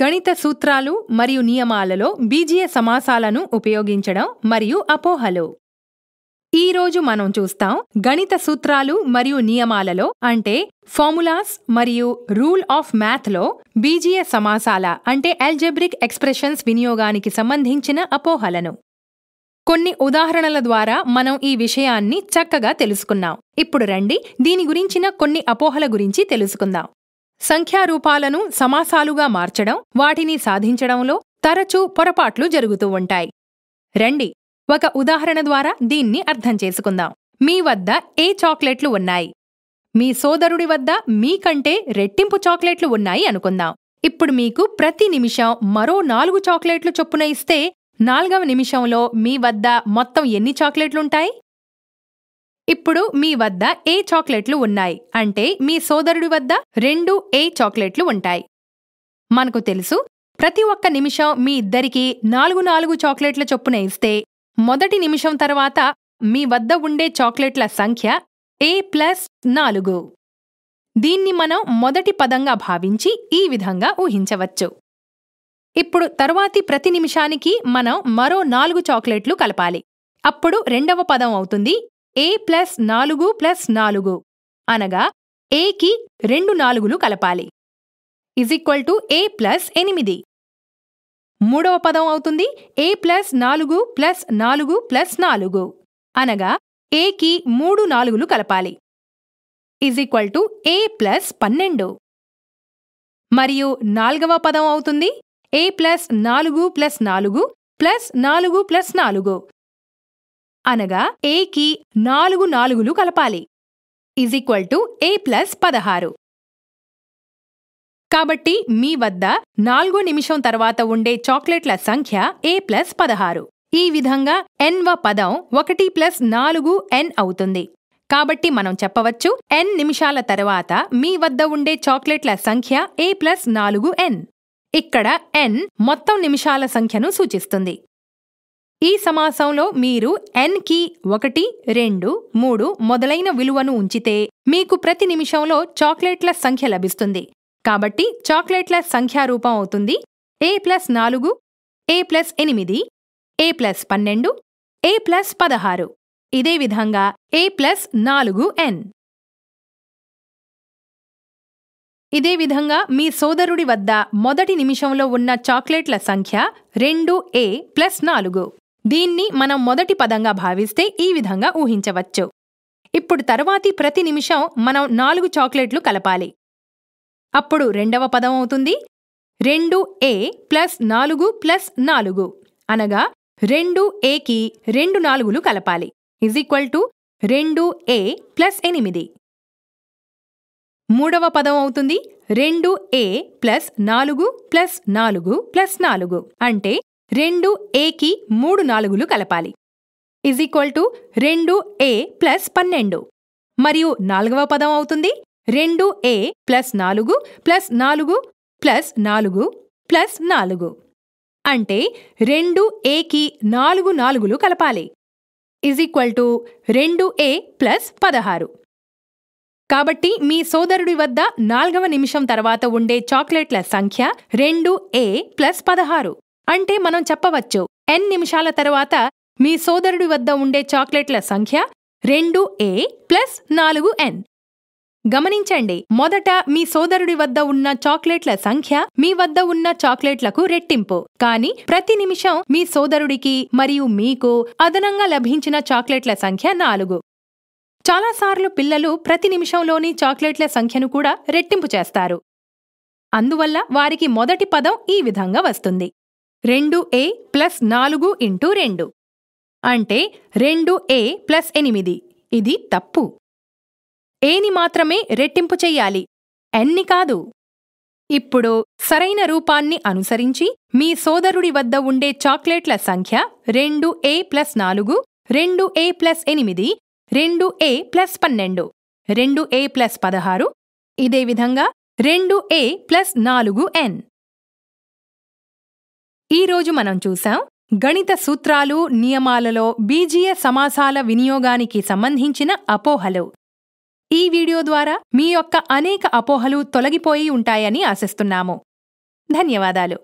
గణిత సూత్రాలు మరియు నియమాలలో బీజీయ సమాసాలను ఉపయోగించడం మరియు అపోహలు ఈరోజు మనం చూస్తాం గణిత సూత్రాలు మరియు నియమాలలో అంటే ఫార్ములాస్ మరియు రూల్ ఆఫ్ మ్యాథ్లో బీజీయ సమాసాల అంటే ఎల్జెబ్రిక్ ఎక్స్ప్రెషన్స్ వినియోగానికి సంబంధించిన అపోహలను కొన్ని ఉదాహరణల ద్వారా మనం ఈ విషయాన్ని చక్కగా తెలుసుకున్నాం ఇప్పుడు రండి దీని గురించిన కొన్ని అపోహల గురించి తెలుసుకుందాం సంఖ్యారూపాలను సమాసాలుగా మార్చడం వాటిని సాధించడంలో తరచూ పొరపాట్లు జరుగుతూ ఉంటాయి రండి ఒక ఉదాహరణ ద్వారా దీన్ని అర్థం చేసుకుందాం మీ వద్ద ఏ చాక్లెట్లు ఉన్నాయి మీ సోదరుడి వద్ద మీకంటే రెట్టింపు చాక్లెట్లు ఉన్నాయి అనుకుందాం ఇప్పుడు మీకు ప్రతి నిమిషం మరో నాలుగు చాక్లెట్లు చొప్పున ఇస్తే నాల్గవ నిమిషంలో మీ వద్ద మొత్తం ఎన్ని చాక్లెట్లుంటాయి ఇప్పుడు మీ వద్ద ఏ చాక్లెట్లు ఉన్నాయి అంటే మీ సోదరుడి వద్ద రెండు ఏ చాక్లెట్లు ఉంటాయి మనకు తెలుసు ప్రతి ఒక్క నిమిషం మీ ఇద్దరికి నాలుగు నాలుగు చాక్లెట్ల చొప్పున ఇస్తే మొదటి నిమిషం తర్వాత మీ వద్ద ఉండే చాక్లెట్ల సంఖ్య ఏ ప్లస్ నాలుగు దీన్ని మనం మొదటి పదంగా భావించి ఈ విధంగా ఊహించవచ్చు ఇప్పుడు తరువాతి ప్రతి నిమిషానికి మనం మరో నాలుగు చాక్లెట్లు కలపాలి అప్పుడు రెండవ పదం అవుతుంది ఏ ప్లస్ నాలుగు ప్లస్ నాలుగు అనగా ఏకి రెండు నాలుగులు కలపాలి is equal to A plus ఎనిమిది మూడవ పదం అవుతుంది ఏ ప్లస్ నాలుగు ప్లస్ నాలుగు ప్లస్ నాలుగు అనగా ఏకి మూడు నాలుగులు కలపాలి is equal to A plus పన్నెండు మరియు నాల్గవ పదం అవుతుంది ఏ ప్లస్ నాలుగు ప్లస్ నాలుగు ప్లస్ నాలుగు ప్లస్ నాలుగు అనగా ఏకి నాలుగు నాలుగులు కలపాలి is equal to A plus పదహారు కాబట్టి మీ వద్ద నాలుగో నిమిషం తర్వాత ఉండే చాక్లెట్ల సంఖ్య ఏ ప్లస్ పదహారు ఈ విధంగా ఎన్వ పదం ఒకటి ప్లస్ నాలుగు ఎన్ అవుతుంది కాబట్టి మనం చెప్పవచ్చు ఎన్ నిమిషాల తర్వాత మీ వద్ద ఉండే చాక్లెట్ల సంఖ్య ఏ ప్లస్ నాలుగు ఎన్ ఇక్కడ ఎన్ మొత్తం నిమిషాల సంఖ్యను సూచిస్తుంది ఈ సమాసంలో మీరు ఎన్కి ఒకటి రెండు మూడు మొదలైన విలువను ఉంచితే మీకు ప్రతి నిమిషంలో చాక్లెట్ల సంఖ్య లభిస్తుంది కాబట్టి చాక్లెట్ల సంఖ్యారూపం అవుతుంది ఏ ప్లస్ నాలుగు ఏ ప్లస్ ఎనిమిది ఏ ప్లస్ పన్నెండు ఏ ప్లస్ పదహారు ఇదే విధంగా ఏ ప్లస్ నాలుగు ఎన్ ఇదే విధంగా మీ సోదరుడి వద్ద మొదటి నిమిషంలో ఉన్న చాక్లెట్ల సంఖ్య రెండు ఏ ప్లస్ నాలుగు దీన్ని మనం మొదటి పదంగా భావిస్తే ఈ విధంగా ఊహించవచ్చు ఇప్పుడు తరువాతి ప్రతి నిమిషం మనం నాలుగు చాక్లెట్లు కలపాలి అప్పుడు రెండవ పదం అవుతుంది రెండు ఏ ప్లస్ నాలుగు ప్లస్ నాలుగు అనగా రెండు ఏకి రెండు నాలుగులు కలపాలి ఇజ్ ఈక్వల్ టు రెండు ఏ ప్లస్ ఎనిమిది మూడవ పదం అవుతుంది రెండు ఏ ప్లస్ నాలుగు ప్లస్ నాలుగు ప్లస్ నాలుగు అంటే రెండు ఏకి మూడు నాలుగులు కలపాలి ఇజ్ ఈక్వల్ టు రెండు ఏ ప్లస్ పన్నెండు మరియు నాలుగవ పదం అవుతుంది రెండు ఏ ప్లస్ నాలుగు ప్లస్ నాలుగు ప్లస్ నాలుగు ప్లస్ నాలుగు అంటే రెండు ఏకి నాలుగు నాలుగులు కలపాలి ఇజ్ ఈక్వల్ టు రెండు ఏ ప్లస్ పదహారు కాబట్టి మీ సోదరుడి వద్ద నాల్గవ నిమిషం తర్వాత ఉండే చాక్లెట్ల సంఖ్య రెండు ఏ ప్లస్ పదహారు అంటే మనం చెప్పవచ్చు ఎన్ నిమిషాల తరువాత మీ సోదరుడి వద్ద ఉండే చాక్లెట్ల సంఖ్య రెండు ఏ ప్లస్ నాలుగు ఎన్ గమనించండి మొదట మీ సోదరుడి వద్ద ఉన్న చాక్లెట్ల సంఖ్య మీ వద్ద ఉన్న చాక్లెట్లకు రెట్టింపు కానీ ప్రతి నిమిషం మీ సోదరుడికి మరియు మీకు అదనంగా లభించిన చాక్లెట్ల సంఖ్య నాలుగు చాలాసార్లు పిల్లలు ప్రతి నిమిషంలోని చాక్లెట్ల సంఖ్యను కూడా రెట్టింపు చేస్తారు అందువల్ల వారికి మొదటి పదం ఈ విధంగా వస్తుంది రెండు ఏ ప్లస్ నాలుగు ఇంటూ రెండు అంటే రెండు ఏ ప్లస్ ఎనిమిది ఇది తప్పు ఏని మాత్రమే రెట్టింపు చెయ్యాలి ఎన్ని కాదు ఇప్పుడు సరైన రూపాన్ని అనుసరించి మీ సోదరుడి వద్ద ఉండే చాక్లెట్ల సంఖ్య రెండు ఏ ప్లస్ నాలుగు రెండు ఏ ప్లస్ ఎనిమిది రెండు ఏ ప్లస్ పన్నెండు రెండు ఏ ప్లస్ పదహారు ఇదే విధంగా రెండు ఏ ప్లస్ నాలుగు ఎన్ ఈరోజు మనం చూసాం గణిత సూత్రాలు నియమాలలో బీజీయ సమాసాల వినియోగానికి సంబంధించిన అపోహలు ఈ వీడియో ద్వారా మీ యొక్క అనేక అపోహలు తొలగిపోయి ఉంటాయని ఆశిస్తున్నాము ధన్యవాదాలు